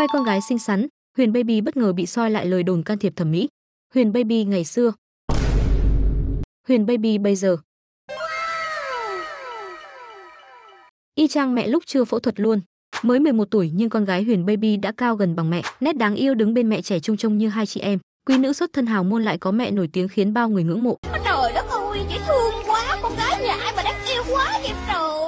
Khoe con gái xinh xắn, Huyền Baby bất ngờ bị soi lại lời đồn can thiệp thẩm mỹ. Huyền Baby ngày xưa. Huyền Baby bây giờ. Y chang mẹ lúc chưa phẫu thuật luôn. Mới 11 tuổi nhưng con gái Huyền Baby đã cao gần bằng mẹ, nét đáng yêu đứng bên mẹ trẻ trung trông như hai chị em. Quý nữ xuất thân hào môn lại có mẹ nổi tiếng khiến bao người ngưỡng mộ. Trời đất ơi, dễ thương quá, con gái nhà ai mà đáng yêu quá vậy trời.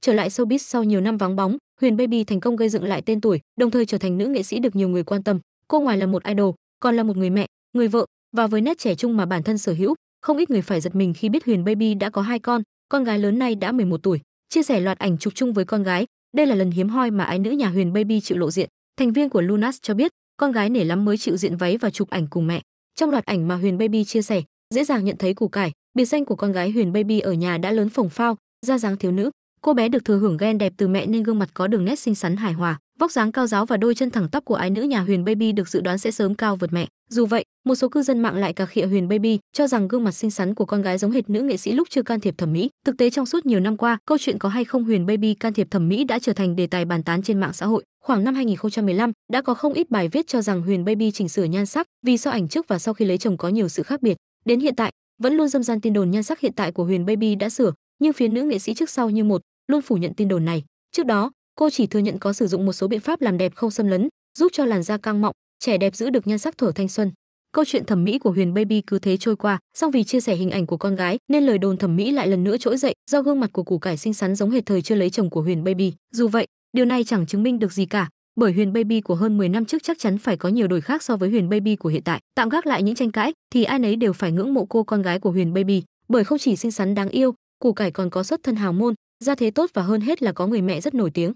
Trở lại showbiz sau nhiều năm vắng bóng, Huyền Baby thành công gây dựng lại tên tuổi, đồng thời trở thành nữ nghệ sĩ được nhiều người quan tâm. Cô ngoài là một idol, còn là một người mẹ, người vợ và với nét trẻ trung mà bản thân sở hữu, không ít người phải giật mình khi biết Huyền Baby đã có hai con, con gái lớn này đã 11 tuổi. Chia sẻ loạt ảnh chụp chung với con gái, đây là lần hiếm hoi mà ái nữ nhà Huyền Baby chịu lộ diện. Thành viên của Lunas cho biết, con gái nể lắm mới chịu diện váy và chụp ảnh cùng mẹ. Trong loạt ảnh mà Huyền Baby chia sẻ, dễ dàng nhận thấy củ cải, biệt danh của con gái Huyền Baby ở nhà đã lớn phồng phao, ra dáng thiếu nữ cô bé được thừa hưởng gen đẹp từ mẹ nên gương mặt có đường nét xinh xắn hài hòa vóc dáng cao giáo và đôi chân thẳng tắp của ái nữ nhà huyền baby được dự đoán sẽ sớm cao vượt mẹ dù vậy một số cư dân mạng lại cà khịa huyền baby cho rằng gương mặt xinh xắn của con gái giống hệt nữ nghệ sĩ lúc chưa can thiệp thẩm mỹ thực tế trong suốt nhiều năm qua câu chuyện có hay không huyền baby can thiệp thẩm mỹ đã trở thành đề tài bàn tán trên mạng xã hội khoảng năm 2015 đã có không ít bài viết cho rằng huyền baby chỉnh sửa nhan sắc vì so ảnh trước và sau khi lấy chồng có nhiều sự khác biệt đến hiện tại vẫn luôn dâm gian tin đồn nhan sắc hiện tại của huyền baby đã sửa nhưng phía nữ nghệ sĩ trước sau như một luôn phủ nhận tin đồn này trước đó cô chỉ thừa nhận có sử dụng một số biện pháp làm đẹp không xâm lấn giúp cho làn da căng mọng trẻ đẹp giữ được nhan sắc thở thanh xuân câu chuyện thẩm mỹ của huyền baby cứ thế trôi qua song vì chia sẻ hình ảnh của con gái nên lời đồn thẩm mỹ lại lần nữa trỗi dậy do gương mặt của củ cải xinh xắn giống hệt thời chưa lấy chồng của huyền baby dù vậy điều này chẳng chứng minh được gì cả bởi huyền baby của hơn 10 năm trước chắc chắn phải có nhiều đổi khác so với huyền baby của hiện tại tạm gác lại những tranh cãi thì ai nấy đều phải ngưỡng mộ cô con gái của huyền baby bởi không chỉ xinh xắn đáng yêu củ cải còn có xuất thân hào môn gia thế tốt và hơn hết là có người mẹ rất nổi tiếng